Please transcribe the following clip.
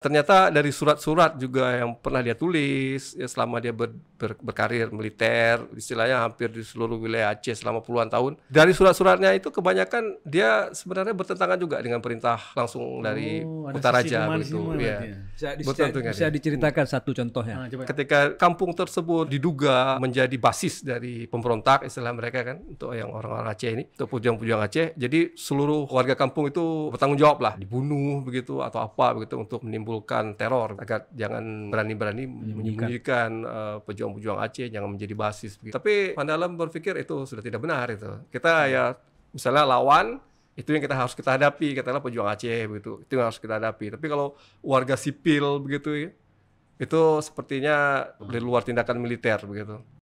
ternyata dari surat-surat juga yang pernah dia tulis ya selama dia ber, ber, berkarir militer istilahnya hampir di seluruh wilayah Aceh selama puluhan tahun dari surat-suratnya itu kebanyakan dia sebenarnya bertentangan juga dengan perintah langsung dari oh ada Raja, begitu. Ya. Bisa, dicer- bisa diceritakan uh. satu contohnya. Nah, Ketika kampung tersebut diduga menjadi basis dari pemberontak istilah mereka kan untuk yang orang-orang Aceh ini, untuk pejuang-pejuang Aceh. Jadi seluruh warga kampung itu bertanggung jawab lah, dibunuh begitu atau apa begitu untuk menimbulkan teror agar jangan berani-berani menyembunyikan pejuang eh, pejuang-pejuang Aceh jangan menjadi basis. Begitu. Tapi Pandalam berpikir itu sudah tidak benar itu. Kita ya misalnya lawan itu yang kita harus kita hadapi katakanlah pejuang Aceh begitu itu yang harus kita hadapi tapi kalau warga sipil begitu ya itu sepertinya dari luar tindakan militer begitu